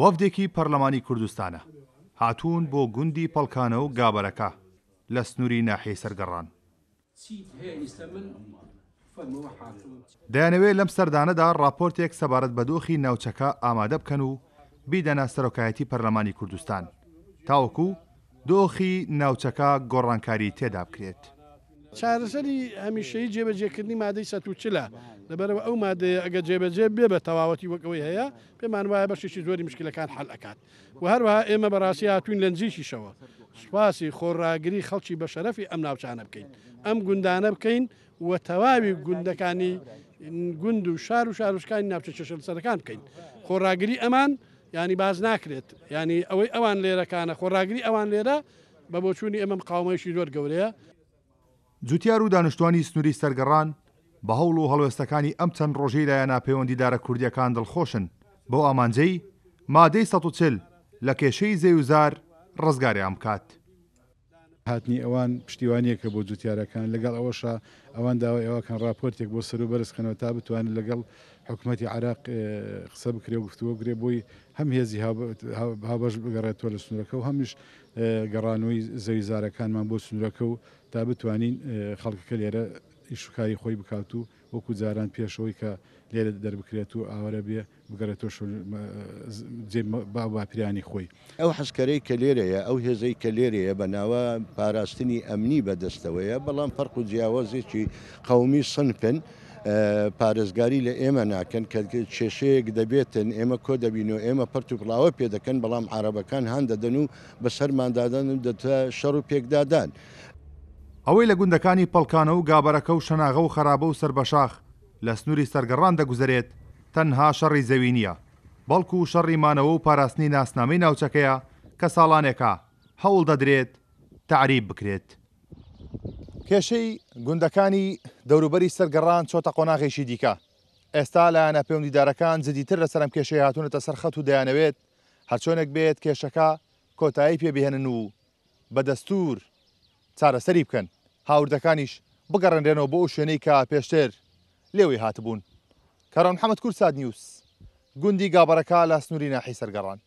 وەفدێکی پەرلەمانی کوردستانە هاتوون بۆ گوندی پەڵکانە و گابەرەکە لە سنووری ناحی سەرگەڕان دەیانەوێت لەم سەردانەدا راپۆرتێک سەبارەت بە دۆخی ناوچەکە ئامادە بکەن و بیدەنا سەرۆکایەتی پەرلەمانی کوردستان تاوەکو دۆخی ناوچەکە گۆڕانکاری تێدا بکرێت چارەسەری هەمیشەی جێبەجێکردنی مادەی سە و چلا لەبەرەوە ئەو مادەیە ئەگە جێبەجێ بێ بە تەواوەتی وەکەوەی هەیە پێمان وایە بەشێکی زۆری مشکلەکان حل ئەکات و هەروەها ئێمە بەڕاستی هاتوین لەنجیشیشەوە سوپاسی خۆڕاگری خەڵکی بە شەرەفی ئەم ناوچانە بکەین ئەم گوندانە بکەین وە تەواوی گوندەکانی گوند و شار و شارشکانی ناوچە چشلسەرەکان بکەین خۆڕاگری ئەمان ینی باز ناکرێت ینی ئەوەی ئەوان لێرەکانە خۆڕاگری ئەوان لێرە بە بۆچووی ئەمەم قاومەیشی زۆر گەورەیە جوتیار و دانیشتوانی سنووری سەرگەڕان بە هەوڵ و هەڵوێستەکانی ئەم چەند ڕۆژەی لایەنە پەیوەندیدارە کوردیەکان دڵخۆشن بۆ ئامانجەی مادەی ١ لە کێشەی زێوزار ڕزگاریان بکات. هاتنی ئەوان پشتیوانیەکە بۆ جوتیارەکان لەگەڵ ئەوەشە ئەوان داوای ئەوەکان راپۆرتێک بۆ سەر و بەرزکەنەوە تا بتوانن لەگەڵ حکوومەتتی عراق قسە بکرێ و گفتووە بگرێ بۆی هەم هێزی هابەش بگەڕێتەوە لە سنوورەکە و هەمیش گەڕانەوەی زەویزارەکانمان بۆ سنوورەکە و تا بتوانین خەڵکەکە لێرە ئیشکاری خۆی بکات و وەکو جاران پێشەوەی کە لێرە دەربکرێت و ئاوارە بێ بگەرێتۆ باپیرانی خۆی ئەو حەسکەرەی کە لێرەیە ئەو هێزەی کە لێرەیە بە ناوە پاراستنی ئەمنی بەدەستەوەیە بەڵام پەرق و جیاوازێکی قەومی سنفن. پارێزگاری لە ئێمە ناکەن کە کێشەیەک دەبێتن ئێمە کۆ دەبین و ئێمە پرت و پڵاوە پێ دەکەن بەڵام عربەکان هەندەدەن و بەسەرماندادن و دەتە شەڕ و پێکدادان ئەوەی لە گوندەکانی پەڵکانە و گابەرەکە و شەناغە و خراپە و سربەشاخ لە سنووری سەرگەڕان دەگوزرێت تەنها شەڕی زەوی نییە بەڵکو و شەڕیمانەوە و پاراستنی ناسنامەی ناوچەکەیە کە ساڵانێکە هەوڵ دەدرێت تعریب بکرێت. کێشەی گوندەکانی دەوروبەری سەرگەڕان چۆتە قۆناغێکی دیکە. ئێستا لایەنە پەیوەندیدارەکان جدیتر لە سەرم کێشەی هاتوونەتە سەرخەت و دەیانەوێت هەرچۆنێک بێت کێشەکە کۆتایی پێبهێنن و بە دەستور چارەسەری بکەن هاوردەکانیش بگەڕێنرێنەوە بۆ ئەو شوێنەی کە پێشتر لێوەی هاتبوون کەڕۆن حەمەد کورساد نیوس گوندی گابڕەکە لە سنووری ناحی سەرگەڕان